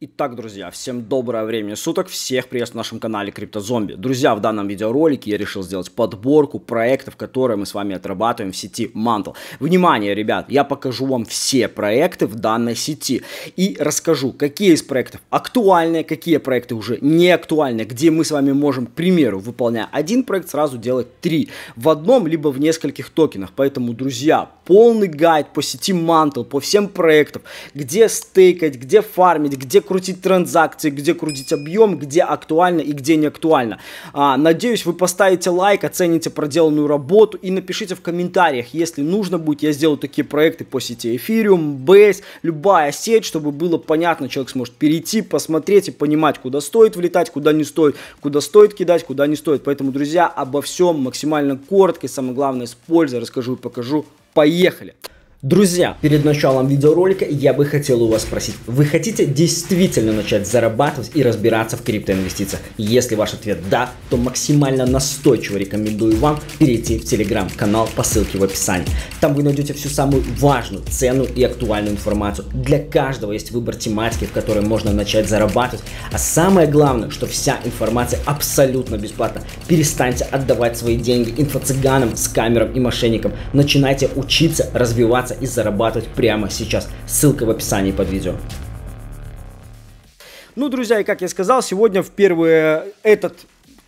Итак, друзья, всем доброе время суток, всех приветствую на нашем канале Криптозомби. Друзья, в данном видеоролике я решил сделать подборку проектов, которые мы с вами отрабатываем в сети Mantle. Внимание, ребят, я покажу вам все проекты в данной сети и расскажу, какие из проектов актуальны, какие проекты уже не актуальны, где мы с вами можем, к примеру, выполняя один проект, сразу делать три в одном, либо в нескольких токенах. Поэтому, друзья, полный гайд по сети Mantle, по всем проектам, где стейкать, где фармить, где крутить транзакции, где крутить объем, где актуально и где не актуально. А, надеюсь, вы поставите лайк, оцените проделанную работу и напишите в комментариях, если нужно будет, я сделаю такие проекты по сети Ethereum, Base, любая сеть, чтобы было понятно, человек сможет перейти, посмотреть и понимать, куда стоит влетать, куда не стоит, куда стоит кидать, куда не стоит. Поэтому, друзья, обо всем максимально коротко и самое главное с пользой расскажу и покажу. Поехали! Друзья, перед началом видеоролика я бы хотел у вас спросить, вы хотите действительно начать зарабатывать и разбираться в криптоинвестициях? Если ваш ответ да, то максимально настойчиво рекомендую вам перейти в телеграм-канал по ссылке в описании. Там вы найдете всю самую важную, ценную и актуальную информацию. Для каждого есть выбор тематики, в которой можно начать зарабатывать. А самое главное, что вся информация абсолютно бесплатна. Перестаньте отдавать свои деньги инфо-цыганам, скамерам и мошенникам. Начинайте учиться, развиваться заниматься и зарабатывать прямо сейчас. Ссылка в описании под видео. Ну, друзья, и как я сказал, сегодня впервые э, этот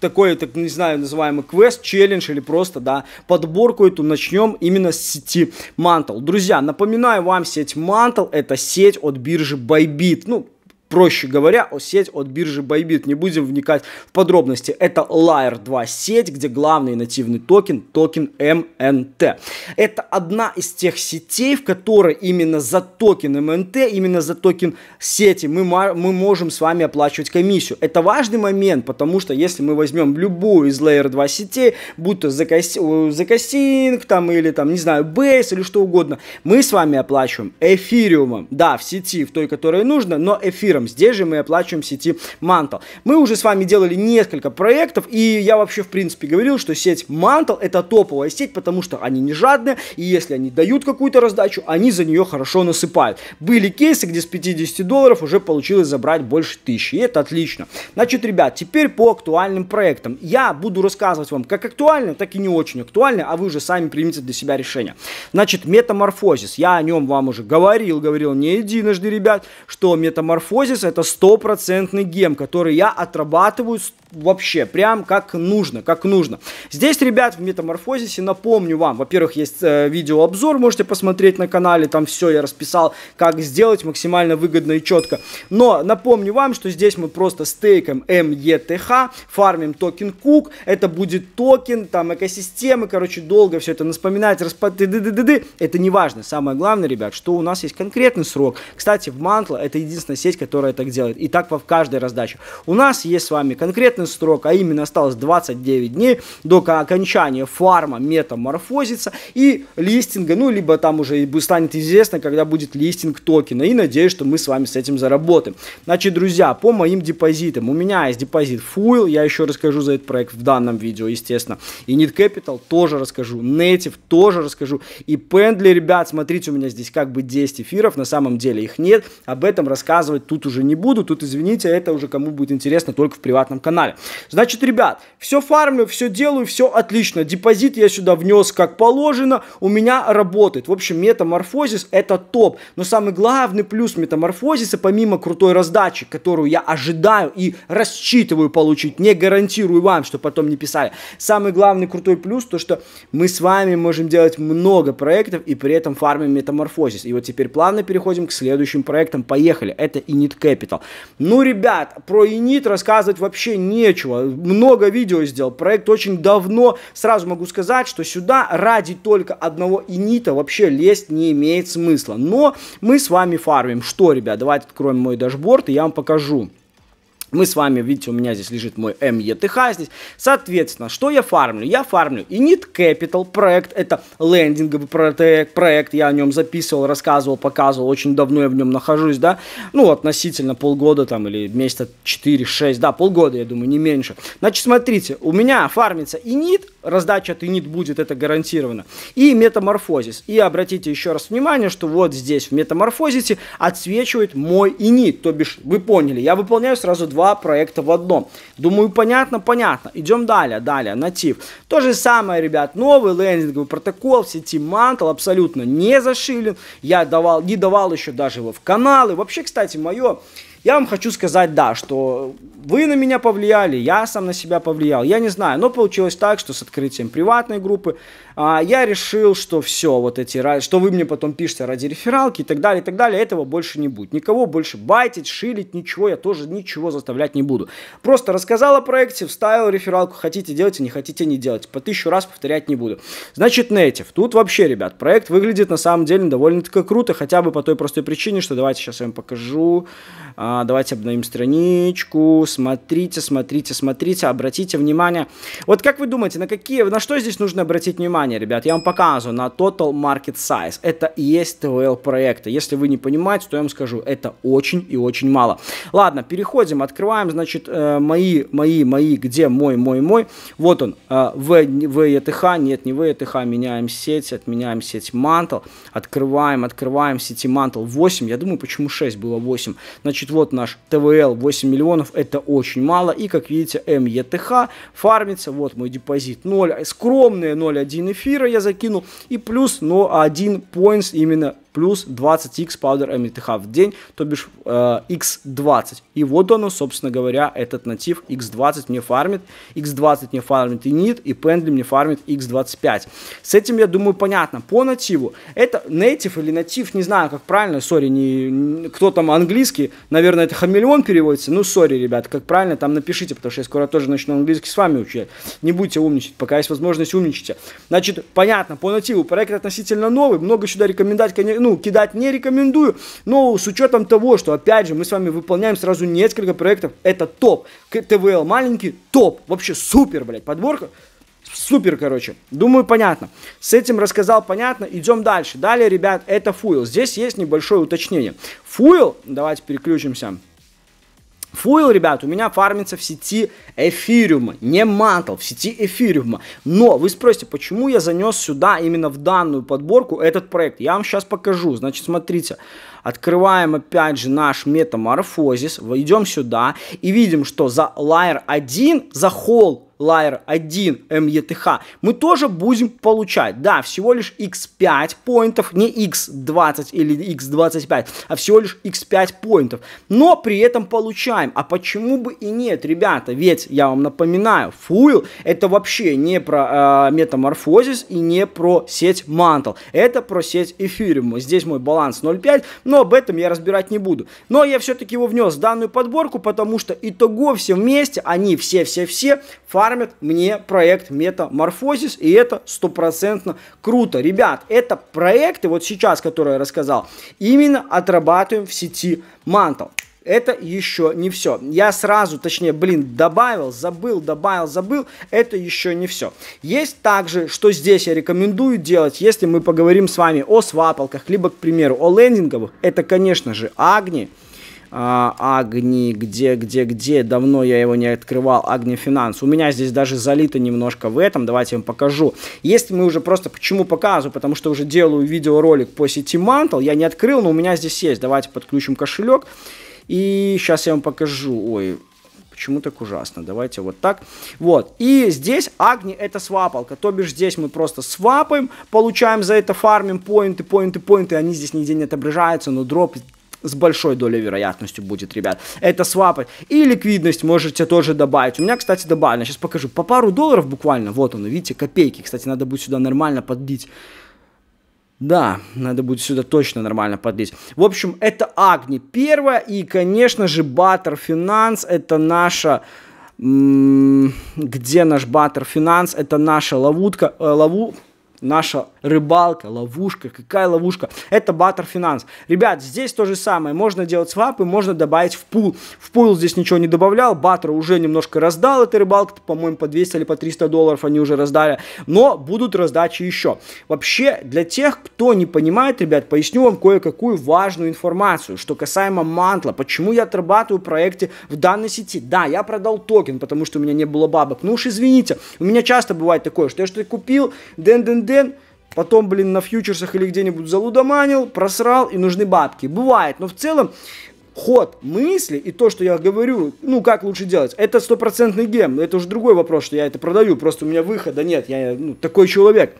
такой, так не знаю, называемый квест, челлендж или просто, да, подборку эту начнем именно с сети Mantle. Друзья, напоминаю вам, сеть Mantle это сеть от биржи Bybit. Ну, проще говоря, сеть от биржи Bybit. Не будем вникать в подробности. Это Layer 2 сеть, где главный нативный токен – токен MNT. Это одна из тех сетей, в которой именно за токен MNT, именно за токен сети мы, мы можем с вами оплачивать комиссию. Это важный момент, потому что если мы возьмем любую из Layer 2 сетей, будь то Закастинг, там, или там, не знаю, Base, или что угодно, мы с вами оплачиваем эфириумом. Да, в сети, в той, которая нужно, но эфир миром. Здесь же мы оплачиваем сети Mantle. Мы уже с вами делали несколько проектов, и я вообще, в принципе, говорил, что сеть Mantle это топовая сеть, потому что они не жадные, и если они дают какую-то раздачу, они за нее хорошо насыпают. Были кейсы, где с 50 долларов уже получилось забрать больше тысячи, и это отлично. Значит, ребят, теперь по актуальным проектам. Я буду рассказывать вам как актуально, так и не очень актуально, а вы уже сами примите для себя решение. Значит, метаморфозис. Я о нем вам уже говорил, говорил не единожды, ребят, что метаморфозис Мозис это стопроцентный гем, который я отрабатываю вообще, прям как нужно, как нужно. Здесь, ребят, в метаморфозисе, напомню вам, во-первых, есть э, видеообзор, можете посмотреть на канале, там все я расписал, как сделать максимально выгодно и четко. Но напомню вам, что здесь мы просто стейком METH, фармим токен Кук, это будет токен, там экосистемы, короче, долго все это вспоминать, распад, ды -ды -ды -ды. это не важно. Самое главное, ребят, что у нас есть конкретный срок. Кстати, в Мантла это единственная сеть, которая которая так делает. И так в каждой раздаче. У нас есть с вами конкретный срок, а именно осталось 29 дней до окончания фарма метаморфозится и листинга, ну, либо там уже и станет известно, когда будет листинг токена. И надеюсь, что мы с вами с этим заработаем. Значит, друзья, по моим депозитам. У меня есть депозит Fuel, я еще расскажу за этот проект в данном видео, естественно. И Need Capital тоже расскажу. Native тоже расскажу. И Pendly, ребят, смотрите, у меня здесь как бы 10 эфиров, на самом деле их нет. Об этом рассказывать тут уже не буду. Тут, извините, это уже кому будет интересно только в приватном канале. Значит, ребят, все фармлю, все делаю, все отлично. Депозит я сюда внес как положено. У меня работает. В общем, метаморфозис это топ. Но самый главный плюс метаморфозиса, помимо крутой раздачи, которую я ожидаю и рассчитываю получить, не гарантирую вам, что потом не писали. Самый главный крутой плюс, то что мы с вами можем делать много проектов и при этом фармим метаморфозис. И вот теперь плавно переходим к следующим проектам. Поехали. Это и нет Init Capital. Ну, ребят, про Init рассказывать вообще нечего. Много видео сделал, проект очень давно. Сразу могу сказать, что сюда ради только одного Инита вообще лезть не имеет смысла. Но мы с вами фармим. Что, ребят, давайте откроем мой дашборд и я вам покажу. Мы с вами, видите, у меня здесь лежит мой METH здесь. Соответственно, что я фармлю? Я фармлю Init Capital проект, это лендинговый проект, проект, я о нем записывал, рассказывал, показывал, очень давно я в нем нахожусь, да, ну, относительно полгода там или месяца 4-6, да, полгода, я думаю, не меньше. Значит, смотрите, у меня фармится Init, раздача от будет, это гарантированно. И метаморфозис. И обратите еще раз внимание, что вот здесь в метаморфозисе отсвечивает мой инит то бишь вы поняли, я выполняю сразу два проекта в одном. Думаю, понятно, понятно. Идем далее, далее, натив. То же самое, ребят, новый лендинговый протокол в сети Mantle абсолютно не зашилен. Я давал, не давал еще даже его в каналы. Вообще, кстати, мое я вам хочу сказать, да, что вы на меня повлияли, я сам на себя повлиял, я не знаю, но получилось так, что с открытием приватной группы а, я решил, что все, вот эти, что вы мне потом пишете ради рефералки и так далее, и так далее, этого больше не будет. Никого больше байтить, шилить, ничего, я тоже ничего заставлять не буду. Просто рассказал о проекте, вставил рефералку, хотите делать, а не хотите не делать, по тысячу раз повторять не буду. Значит, Native, тут вообще, ребят, проект выглядит на самом деле довольно-таки круто, хотя бы по той простой причине, что давайте сейчас я вам покажу, а, давайте обновим страничку, смотрите, смотрите, смотрите, обратите внимание. Вот как вы думаете, на какие, на что здесь нужно обратить внимание, ребят? Я вам показываю на Total Market Size. Это и есть ТВЛ проекта. Если вы не понимаете, то я вам скажу, это очень и очень мало. Ладно, переходим, открываем, значит, э, мои, мои, мои, где мой, мой, мой. Вот он, э, в, в ETH, нет, не в ETH, меняем сеть, отменяем сеть Mantle, открываем, открываем сети Mantle 8, я думаю, почему 6 было 8. Значит, вот наш ТВЛ 8 миллионов, это это очень мало. И, как видите, МЕТХ фармится. Вот мой депозит 0, скромные 0,1 эфира я закинул. И плюс 0,1 points именно плюс 20x Powder MTH в день, то бишь э, x20. И вот оно, собственно говоря, этот натив x20 мне фармит, x20 мне фармит и нит, и пендли мне фармит x25. С этим, я думаю, понятно. По нативу, это native или натив, не знаю, как правильно, сори, не, кто там английский, наверное, это хамелеон переводится, ну, сори, ребят, как правильно, там напишите, потому что я скоро тоже начну английский с вами учить. Не будьте умничать, пока есть возможность умничайте. Значит, понятно, по нативу проект относительно новый, много сюда рекомендать, конечно, ну, кидать не рекомендую, но с учетом того, что, опять же, мы с вами выполняем сразу несколько проектов, это топ. КТВЛ маленький, топ. Вообще супер, блядь, подборка. Супер, короче. Думаю, понятно. С этим рассказал, понятно. Идем дальше. Далее, ребят, это фуил. Здесь есть небольшое уточнение. Фуил, давайте переключимся Фуил, ребят, у меня фармится в сети эфириума, не мантл, в сети эфириума. Но вы спросите, почему я занес сюда, именно в данную подборку, этот проект? Я вам сейчас покажу. Значит, смотрите, открываем опять же наш метаморфозис, идем сюда и видим, что за лайер 1, за холл Лайер 1 МЕТХ. мы тоже будем получать, да, всего лишь x5 поинтов, не x20 или x25, а всего лишь x5 поинтов, но при этом получаем, а почему бы и нет, ребята, ведь я вам напоминаю, фуил это вообще не про э, метаморфозис и не про сеть мантл, это про сеть эфириума, здесь мой баланс 0.5, но об этом я разбирать не буду, но я все-таки его внес в данную подборку, потому что итого все вместе, они все-все-все, факт фармят мне проект Метаморфозис, и это стопроцентно круто. Ребят, это проекты, вот сейчас, которые я рассказал, именно отрабатываем в сети Mantle это еще не все. Я сразу, точнее, блин, добавил, забыл, добавил, забыл, это еще не все. Есть также, что здесь я рекомендую делать, если мы поговорим с вами о свапалках, либо, к примеру, о лендинговых, это, конечно же, Агни, а, Агни, где, где, где, давно я его не открывал, Агни Финанс. У меня здесь даже залито немножко в этом, давайте я вам покажу. Если мы уже просто, почему показываю, потому что уже делаю видеоролик по сети Mantle, я не открыл, но у меня здесь есть, давайте подключим кошелек, и сейчас я вам покажу, ой, почему так ужасно, давайте вот так, вот, и здесь Агни это свапалка, то бишь здесь мы просто свапаем, получаем за это фармим поинты, поинты, поинты, они здесь нигде не отображаются, но дроп с большой долей вероятностью будет, ребят. Это свапать. И ликвидность можете тоже добавить. У меня, кстати, добавлено. Сейчас покажу. По пару долларов буквально. Вот он, видите, копейки. Кстати, надо будет сюда нормально подбить. Да, надо будет сюда точно нормально подлить. В общем, это Агни первая. И, конечно же, Баттер Финанс. Это наша... Где наш Баттер Финанс? Это наша ловутка... Э, лову наша рыбалка, ловушка, какая ловушка, это баттер финанс Ребят, здесь то же самое, можно делать свапы, можно добавить в пул. В пул здесь ничего не добавлял, баттер уже немножко раздал этой рыбалке, по-моему, по 200 или по 300 долларов они уже раздали, но будут раздачи еще. Вообще, для тех, кто не понимает, ребят, поясню вам кое-какую важную информацию, что касаемо мантла, почему я отрабатываю проекте в данной сети. Да, я продал токен, потому что у меня не было бабок, ну уж извините, у меня часто бывает такое, что я что-то купил, дэн дэн ден, потом, блин, на фьючерсах или где-нибудь залудоманил, просрал, и нужны бабки. Бывает, но в целом ход мысли и то, что я говорю, ну, как лучше делать, это стопроцентный гем. Это уже другой вопрос, что я это продаю, просто у меня выхода нет, я ну, такой человек.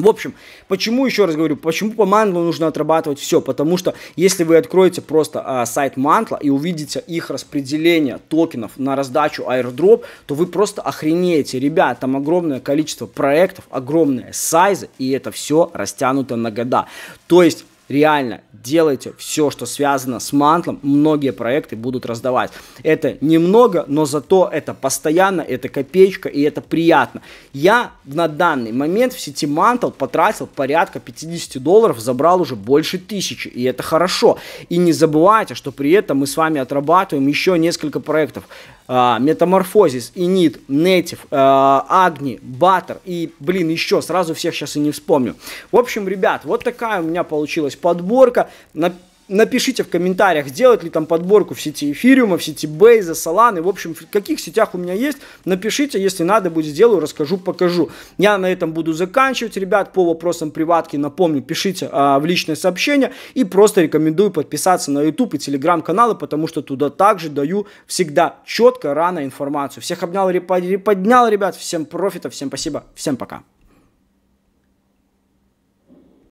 В общем, почему, еще раз говорю, почему по мандлу нужно отрабатывать все? Потому что если вы откроете просто а, сайт мантла и увидите их распределение токенов на раздачу airdrop, то вы просто охренеете. Ребят, там огромное количество проектов, огромные сайзы, и это все растянуто на года. То есть реально делайте все, что связано с мантлом, многие проекты будут раздавать. Это немного, но зато это постоянно, это копеечка и это приятно. Я на данный момент в сети мантл потратил порядка 50 долларов, забрал уже больше тысячи, и это хорошо. И не забывайте, что при этом мы с вами отрабатываем еще несколько проектов. А, метаморфозис, Инит, Нейтив, а, Агни, Баттер и, блин, еще сразу всех сейчас и не вспомню. В общем, ребят, вот такая у меня получилась подборка. На напишите в комментариях, делать ли там подборку в сети эфириума, в сети Бейза, Соланы, в общем, в каких сетях у меня есть, напишите, если надо будет, сделаю, расскажу, покажу. Я на этом буду заканчивать, ребят, по вопросам приватки, напомню, пишите а, в личное сообщение и просто рекомендую подписаться на YouTube и Telegram-каналы, потому что туда также даю всегда четко, рано информацию. Всех обнял, реподнял, ребят, всем профита, всем спасибо, всем пока.